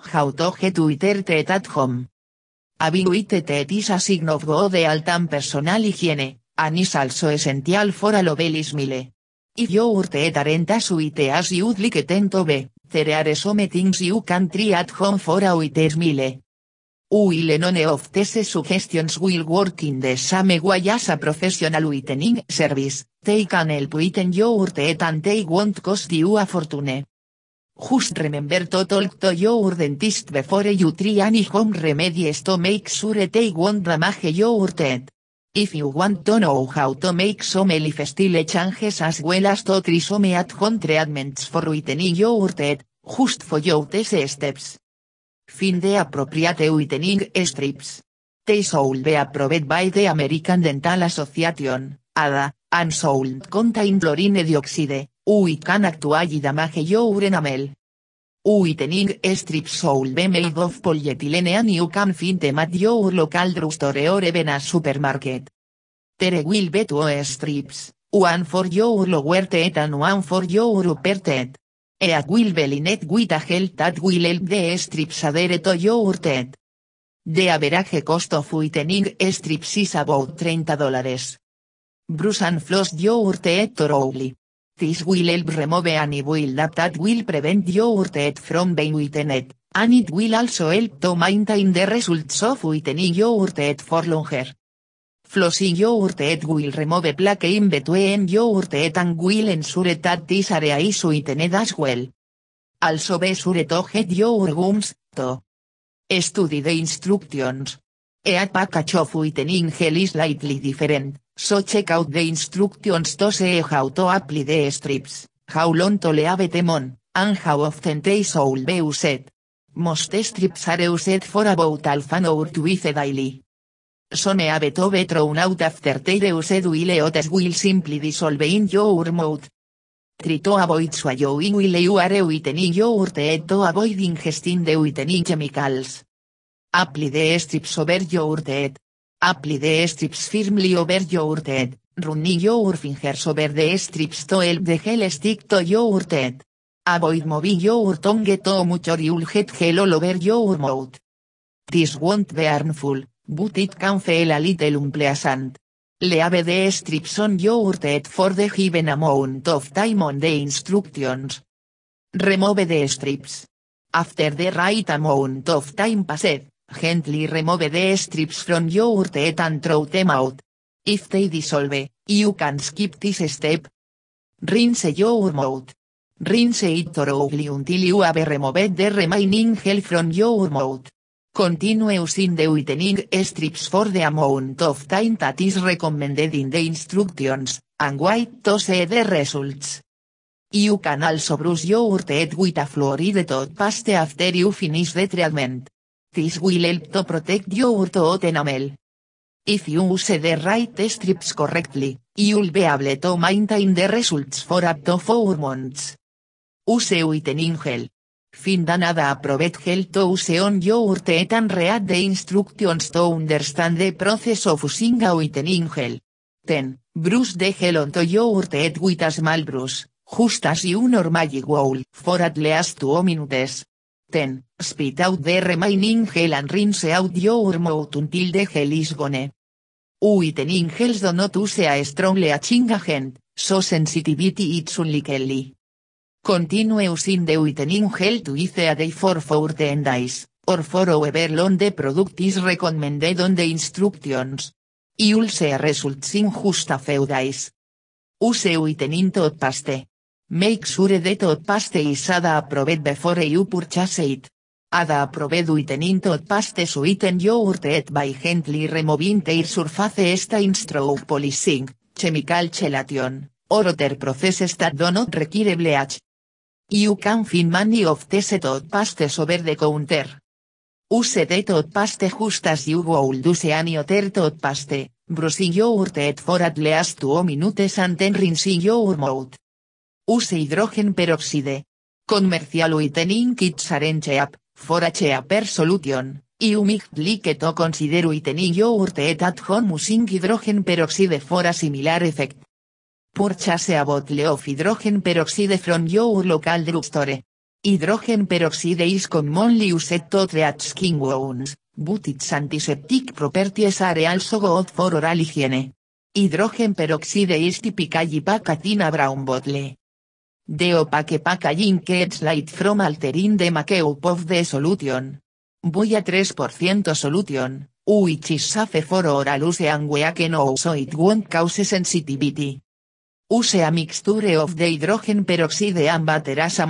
Jautoge Twitter get te at home. Having tet is a sign of go personal higiene, anis is also essential for a mile. If you urte et as suite as you'd like tento be, there are some things you can try at home for a uites mile. Will none of these suggestions will work in the same way as a professional whitening service, take can el whiten your urte and they won't cost you a fortune. Just remember to talk to your dentist before you try any home remedies to make sure they won't damage your teeth. If you want to know how to make some lifestyle changes as well as to try some at-home treatments for whitening your teeth, just follow these steps. Find the appropriate whitening strips. They should be approved by the American Dental Association, ADA, and should contain chlorine dioxide, Uy can actual y damage your enamel. Ui tening strip soul made of polyethylene and you can find them at your local drugstore or even a supermarket. Tere will be two strips, one for your lower teeth and one for your upper teeth. Eat will be linet with a gel that will help the strips adhere to your teeth. The average cost of tening strips is about 30 dollars. Bruce and floss your teeth thoroughly. This will help remove any will that will prevent your tet from being whitened, and it will also help to maintain the results of whitening your tet for longer. Flossing your tet will remove plaque in between your tet and will ensure that this area is whitened as well. Also be sure to get your gums, to study the instructions. Eat package of with en ingel is slightly different, so check out the instructions to se how to apply the strips, how long to leave them on, and how often they should be used. Most strips are used for about half an hour daily. Some have to out after they used while others will simply dissolve in your mouth. Trito to avoid swallowing while you are eating your teeth to avoid ingesting the eating chemicals. Apply the strips over your head. Apply the strips firmly over your head. Run your fingers over the strips to help the gel stick to your head. Avoid moving your tongue too much or you'll get gel all over your mouth. This won't be harmful, but it can feel a little unpleasant. Leave the strips on your head for the given amount of time on the instructions. Remove the strips. After the right amount of time passed, gently remove the strips from your teeth and throw them out. If they dissolve, you can skip this step. Rinse your mouth. Rinse it thoroughly until you have removed the remaining gel from your mouth. Continue using the whitening strips for the amount of time that is recommended in the instructions, and wait to see the results. You can also brush your teeth with a fluoride toothpaste after you finish the treatment. This will help to protect your tooth amel. If you use the right strips correctly, you'll be able to maintain the results for up to four months. Use in gel. Find nada approved gel to use on your teeth and read the instructions to understand the process of using a in gel. Brush the gel onto your teeth with a small brush, just as you normally would, for at least two minutes. Ten. Spit out the remaining gel and rinse out your mouth until the gel is gone. Uiten gels do not use a strongly aching agent, so sensitivity it's unlikely. Continue using the whitening gel to use a day for 14 days, or for however long the product is recommended on the instructions. You'll see results in just a few days. Use whitening paste. Make sure the toothpaste is ADA approved before you purchase it. Ada approvedu in tot paste suiten urte et by gently removing the surface esta instroug polishing, chemical chelation, or other processes that don't require bleach. You can fin many of these tot paste over the counter. Use de tot paste just as you would use any other tot paste, brushing your et for at least two minutes and then rinsing your mouth. Use hydrogen peroxide. Comercial uitenin kits kitsaren cheap for a per solution, you might que to considero y in your et at home using hydrogen peroxide for a similar effect. Purchase a botle of hydrogen peroxide from your local drugstore. Hydrogen peroxide is commonly used to treat skin wounds, but its antiseptic properties are also good for oral higiene. Hydrogen peroxide is typically packed in a brown botle. De opaque packaging gets light from altering the makeup of the solution. Voy a 3% solution, which is safe for oral use and que no so it won't cause sensitivity. Use a mixture of the hydrogen peroxide and butter as a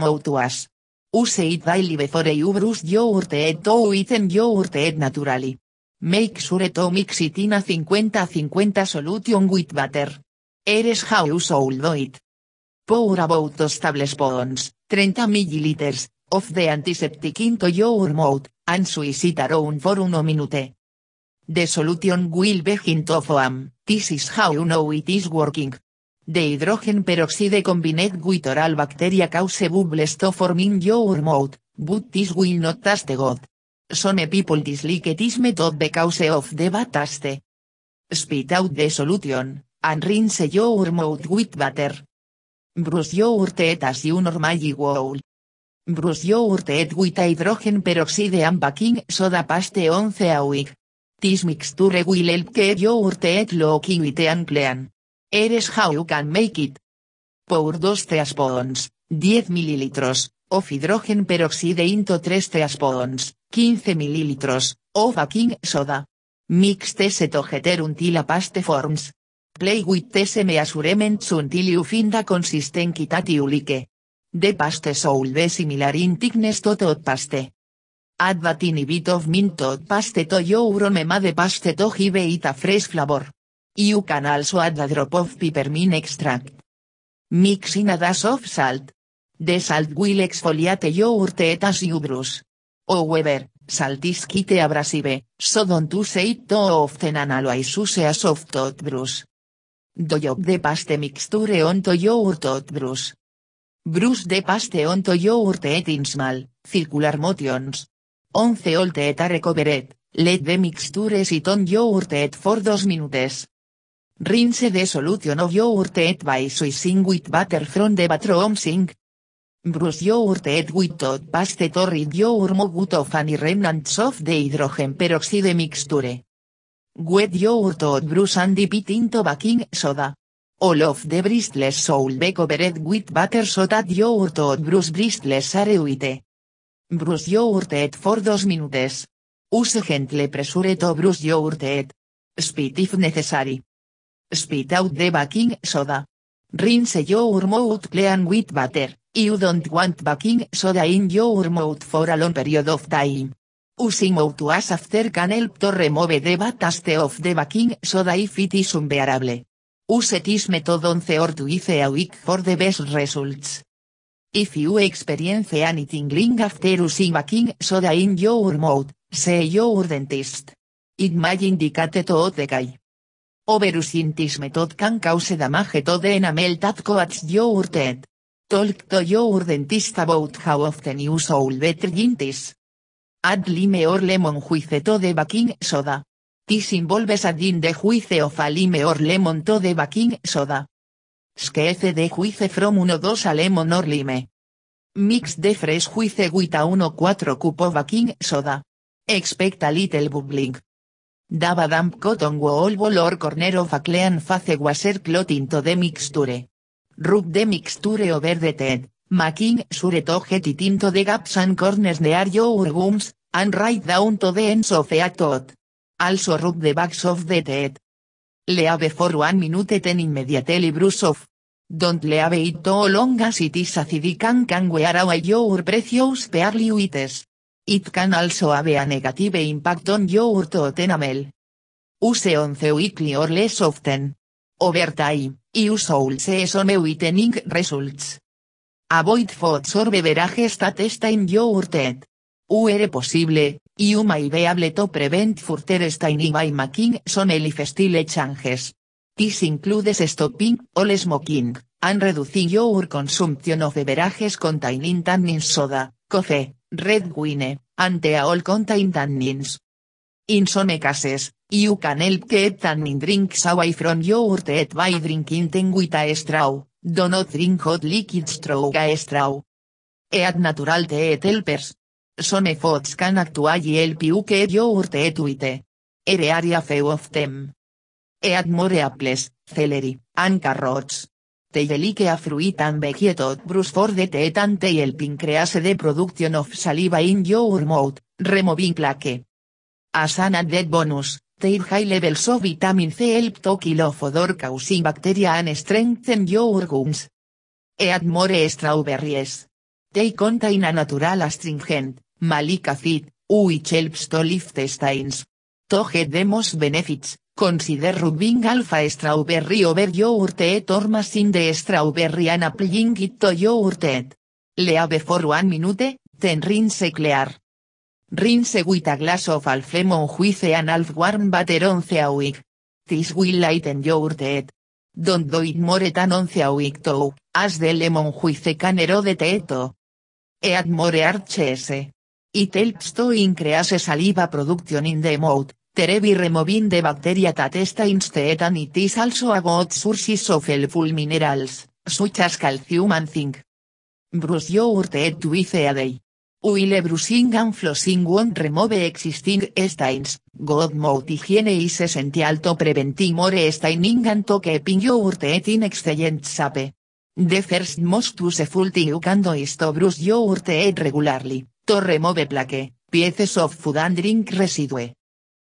Use it daily before you brush your teeth to within your teeth naturally. Make sure to mix it in a 50-50 solution with butter. Eres how you do it. Pour about tablespoons, 30 milliliters, of the antiseptic into your mouth, and swish it for 1 minute. The solution will be to foam, this is how you know it is working. The hydrogen peroxide combined with oral bacteria cause bubbles to form in your mouth, but this will not taste good. Some people dislike this method because of the bad taste. Spit out the solution, and rinse your mouth with water. Bruce Urteet as normal y wool. Bruce et with hydrogen peroxide and baking soda paste 11 a week. This mixture will help que yogurt lo looking white and clean. Eres how you can make it. Pour 2 teaspoons, 10 ml, of hydrogen peroxide into 3 teaspoons, 15 ml, of baking soda. Mix this together until a paste forms. Play with TSM me until you find a consistent kit De paste soul be similar in thickness to tot paste. Add a bit of mint tot paste to your de paste to give it a fresh flavor. You can also add a drop of peppermint extract. Mix in a dash of salt. The salt will exfoliate your teeth as you brush. However, salt is quite abrasive, so don't use it too often and always a soft brush. Doyop de paste mixture onto yogurt tot Bruce. Brus de paste onto yogurt et insmal, circular motions. 11 olte et a recoveret, let de mixture sit on yogurt et for dos minutes. Rinse de solution of yogurt et by soising with butter from the bathroom sink. Bruce yogurt et with tot paste torrid yogurt mogut of any remnants of the hydrogen peroxide mixture. Wet your toad Bruce Andy into baking soda. All of the bristles soul be covered with butter soda your toad Bruce bristles are white. Bruce your for 2 minutes. Use gentle pressure to brush your teeth. Spit if necessary. Spit out the baking soda. Rinse your mouth clean with butter, you don't want baking soda in your mouth for a long period of time. Using to after can help to remove the bad taste of the baking soda if it is unbearable. Use this method once or twice a week for the best results. If you experience any tingling after using baking soda in your mouth, say your dentist. It may indicate to decay. Overusing this method can cause damage to the enamel that coats your teeth. Talk to your dentist about how often you should better this. Ad lime or lemon juice to de baking soda. This involves adding de juice of a lime or lemon to de baking soda. Squeeze de juice from 1 2 a lemon or lime. Mix de fresh juice with a 1-4 cup baking soda. Expect a little bubbling. Dab a damp cotton wool ball or corner of a clean face washer clotin into de mixture. Rub de mixture over the ted making sure to get it into the gaps and corners near your wounds, and right down to the ends of tot. Also rub the backs of the teeth. Leave for one minute ten immediately brush off. Don't leave it too long as it is acidic and can wear away your precious pearly uites It can also have a negative impact on your tooth Use 11 weekly or less often. Over time, you use see some whitening results. Avoid foods or beverages that stain your teeth. Where possible, you may be able to prevent further staining by making some elifestile changes. This includes stopping all smoking, and reducing your consumption of beverages containing tannins soda, coffee, red wine, and all contain tannins. In some cases, you can help keep tannin drinks away from your teeth by drinking ten with straw. Do drink hot liquid stroke a straw. Eat natural teet helpers. Some foods can actually el you get your teeth with. Ere area few of them. Eat more apples, celery, and carrots. Te like a fruit and vegetable brush for the teeth and el pincrease the production of saliva in your mouth, removing plaque. Asana dead bonus, Their high levels of vitamin C help to kill odor causing bacteria and strengthen your gums. Eat more strawberries. They contain a natural astringent, malic acid, which helps to lift stains. To get the most benefits, consider rubbing alpha strawberry over your e teeth or in the strawberry and applying it to your teeth. Leave for one minute, then rinse e clear. Rinse with a glass of alflemon juice and half warm butter once a week. This will lighten your teeth. Don't do it more than once a week though, as the lemon juice can erode teto. Eat more arches. It helps to increase saliva production in the mouth, thereby removing the bacteria that stains teeth and it is also a good source of helpful minerals, such as calcium and zinc. Brush your teeth twice a day. Uile brushing and flossing won't remove existing stains, God mouth hygiene is essential to preventing more staining and to keeping your teeth in excellent shape. The first most useful thing you can do is to brush your teeth regularly, to remove plaque, pieces of food and drink residue.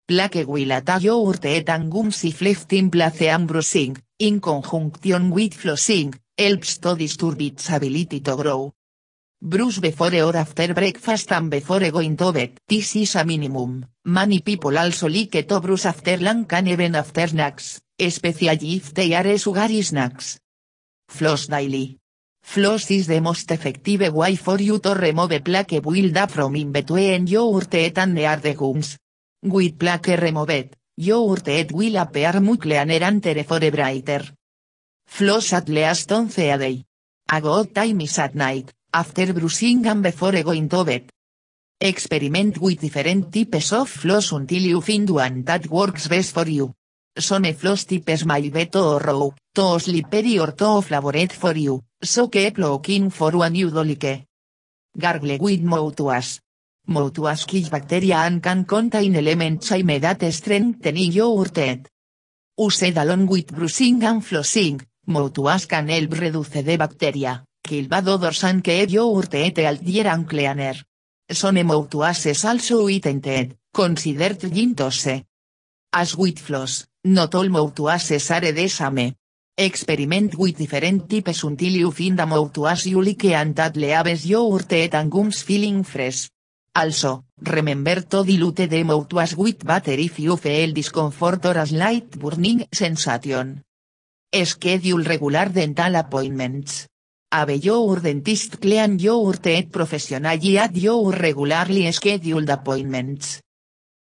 Plaque will attack your teeth and gums if left in place and brushing, in conjunction with flossing, helps to disturb its ability to grow. Bruce before or after breakfast and before going to bed. This is a minimum. Many people also like to brush after lunch and even after snacks, especially if they are sugary snacks. Floss daily. Floss is the most effective way for you to remove plaque build up from in between your teeth and near the gums. With plaque removed, your teeth will appear much cleaner and therefore brighter. Floss at least once a day. A good time is at night, after brushing and before going to bed. Experiment with different types of floss until you find one that works best for you. Some floss types may be too raw, too slippery or too for you, so keep looking for one you like. Gargle with mouthwash. Mouthwash kills bacteria and can contain elements that strengthen your teeth. Use along with brushing and flossing, mouthwash can help reduce the bacteria. Kilbado san que yo urteete al dieran cleaner. Son emoutuases also itented, consider gintose. As with floss, not all are desame. Experiment with different types until you find a moutuas you aves and that leaves your urteet and feeling fresh. Also, remember to dilute the moutuas with water if you feel discomfort or a slight burning sensation. Schedule regular dental appointments. Have your dentist clean your teeth professionally at your regularly scheduled appointments.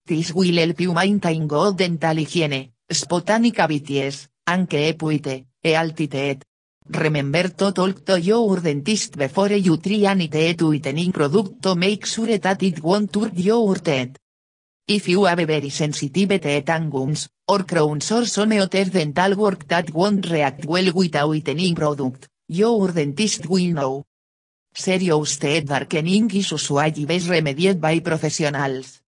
This will help you maintain good dental hygiene, spotanic cavities, and keep e altite. Remember to talk to your dentist before you try any teeth product to make sure that it won't hurt your teeth. If you have very sensitive teeth gums, or crowns or some other dental work that won't react well with a whitening product, Your dentist will know. Serio usted darkening issues y ves remedied by professionals.